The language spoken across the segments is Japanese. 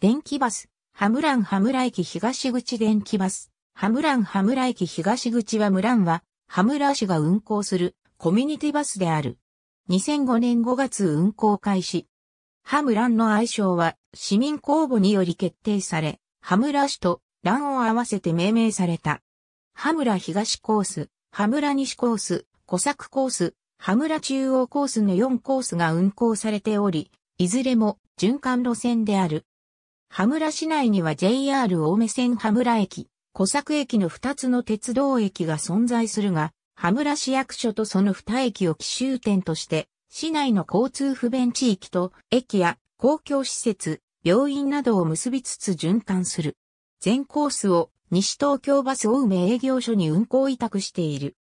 電気バス、ハムランハムラ駅東口電気バス、ハムランハムラ駅東口はムランは、ハムラ市が運行するコミュニティバスである。2005年5月運行開始。ハムランの愛称は市民公募により決定され、ハムラ市とランを合わせて命名された。ハムラ東コース、ハムラ西コース、小作コース、ハムラ中央コースの4コースが運行されており、いずれも循環路線である。羽村市内には JR 青梅線羽村駅、小作駅の2つの鉄道駅が存在するが、羽村市役所とその2駅を奇襲点として、市内の交通不便地域と駅や公共施設、病院などを結びつつ循環する。全コースを西東京バス青梅営業所に運行委託している。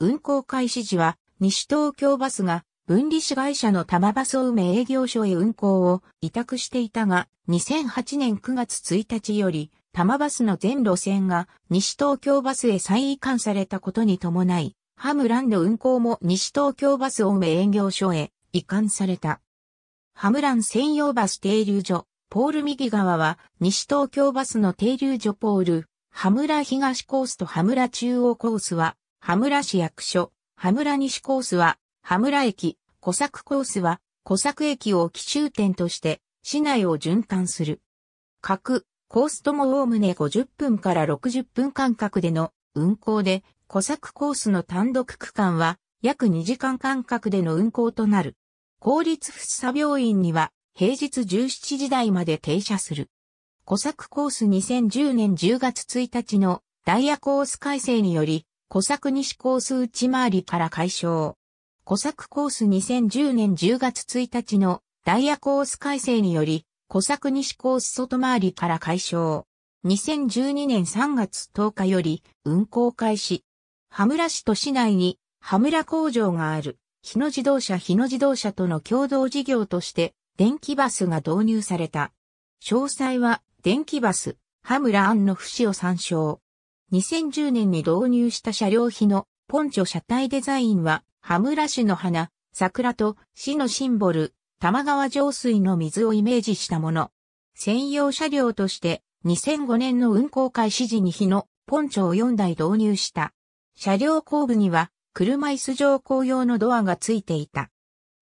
運行開始時は西東京バスが分離子会社の玉を埋め営業所へ運行を委託していたが、2008年9月1日より、玉バスの全路線が西東京バスへ再移管されたことに伴い、ハムランの運行も西東京バス埋め営業所へ移管された。ハムラン専用バス停留所、ポール右側は西東京バスの停留所ポール、ハムラ東コースとハムラ中央コースは、ハムラ市役所、ハムラ西コースは羽村駅、小作コースは、小作駅を起終点として、市内を循環する。各、コースともおおむね50分から60分間隔での運行で、小作コースの単独区間は、約2時間間隔での運行となる。公立福作病院には、平日17時台まで停車する。小作コース2010年10月1日のダイヤコース改正により、小作西コース内回りから解消。小作コース2010年10月1日のダイヤコース改正により、小作西コース外回りから解消。2012年3月10日より運行開始。羽村市と市内に羽村工場がある日野自動車日野自動車との共同事業として電気バスが導入された。詳細は電気バス、羽村案の節を参照。2010年に導入した車両費のポンチョ車体デザインは羽村市の花、桜と市のシンボル、玉川上水の水をイメージしたもの。専用車両として2005年の運行開始時に日のポンチョを4台導入した。車両後部には車椅子乗降用のドアがついていた。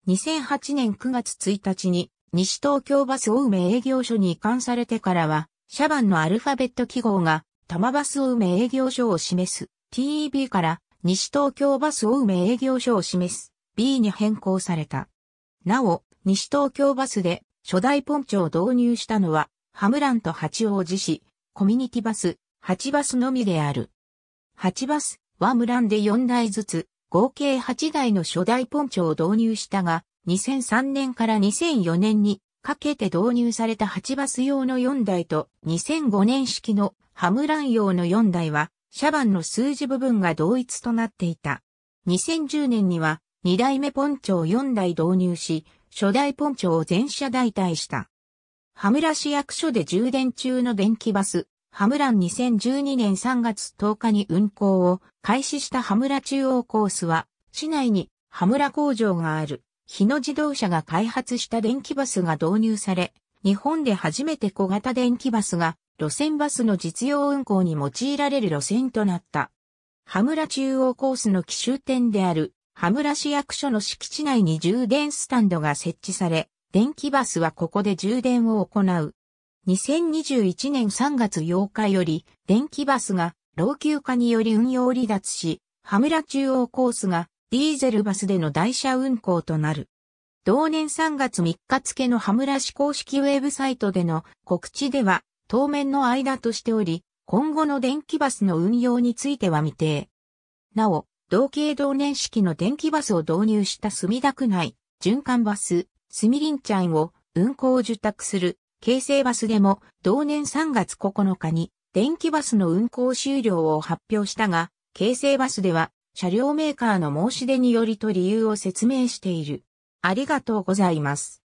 2008年9月1日に西東京バス青梅営業所に移管されてからは、車番のアルファベット記号が玉バス青梅営業所を示す TEB から西東京バス青梅営業所を示す B に変更された。なお、西東京バスで初代ポンチョを導入したのは、ハムランと八王子市、コミュニティバス、八バスのみである。八バスはムランで4台ずつ、合計8台の初代ポンチョを導入したが、2003年から2004年にかけて導入された8バス用の4台と2005年式のハムラン用の4台はシャバンの数字部分が同一となっていた。2010年には2代目ポンチョを4台導入し、初代ポンチョを全車代替した。羽村市役所で充電中の電気バス、羽村2012年3月10日に運行を開始した羽村中央コースは、市内に羽村工場がある、日野自動車が開発した電気バスが導入され、日本で初めて小型電気バスが路線バスの実用運行に用いられる路線となった。羽村中央コースの奇襲点である、羽村市役所の敷地内に充電スタンドが設置され、電気バスはここで充電を行う。2021年3月8日より、電気バスが老朽化により運用離脱し、羽村中央コースがディーゼルバスでの台車運行となる。同年3月3日付の羽村市公式ウェブサイトでの告知では、当面の間としており、今後の電気バスの運用については未定。なお、同系同年式の電気バスを導入した墨田区内、循環バス、スミリンチャンを運行を受託する、京成バスでも同年3月9日に電気バスの運行終了を発表したが、京成バスでは車両メーカーの申し出によりと理由を説明している。ありがとうございます。